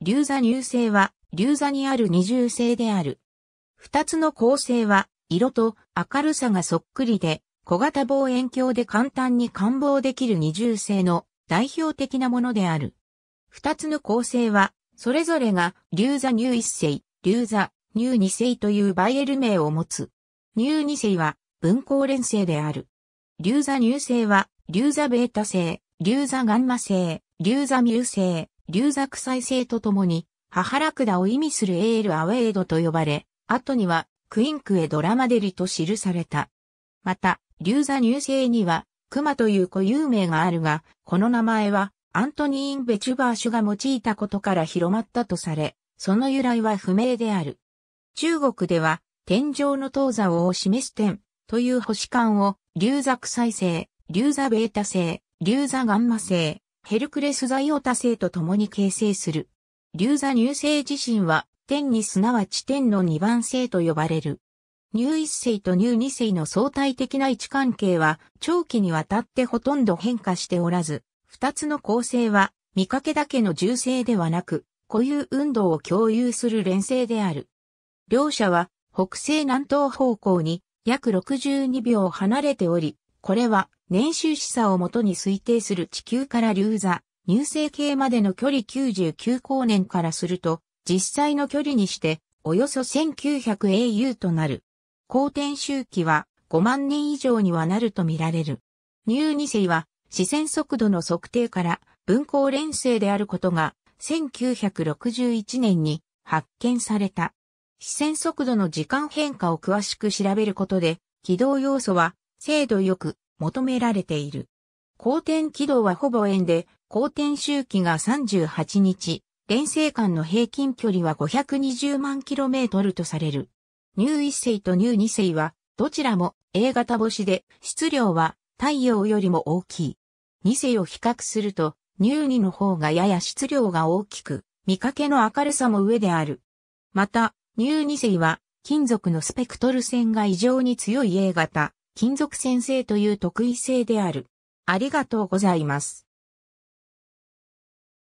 流座乳星は、流座にある二重星である。二つの構成は、色と明るさがそっくりで、小型望遠鏡で簡単に観望できる二重星の代表的なものである。二つの構成は、それぞれが、流座乳一星、流座乳二星というバイエル名を持つ。乳二星は、分光連星である。流座乳星は、流座ベータ星、流座ガンマ星、流座ミュー星、流作再生とともに、母ラクダを意味するエールアウェイドと呼ばれ、後にはクインクエドラマデリと記された。また、竜座入生には、熊という固有名があるが、この名前は、アントニーン・ベチュバー種が用いたことから広まったとされ、その由来は不明である。中国では、天上の東座を示す点という星間を、竜座臭い星、竜座ベータ星、竜座ガンマ星、ヘルクレス座オタ星と共に形成する。竜座乳星自身は、天にすなわち天の二番星と呼ばれる。乳一星と乳二星の相対的な位置関係は、長期にわたってほとんど変化しておらず、二つの構成は、見かけだけの重星ではなく、固有運動を共有する連星である。両者は、北西南東方向に、約62秒離れており、これは年収示差をもとに推定する地球から流座、乳星系までの距離99光年からすると、実際の距離にして、およそ 1900au となる。公転周期は5万年以上にはなるとみられる。ニュー2世は視線速度の測定から分光連星であることが1961年に発見された。視線速度の時間変化を詳しく調べることで、軌道要素は精度よく求められている。公転軌道はほぼ円で、公転周期が38日、連星間の平均距離は520万 km とされる。ニュー1世とニュー2世は、どちらも A 型星で、質量は太陽よりも大きい。2世を比較すると、ニュー2の方がやや質量が大きく、見かけの明るさも上である。また、ニュー2世は、金属のスペクトル線が異常に強い A 型、金属先生という特異性である。ありがとうございます。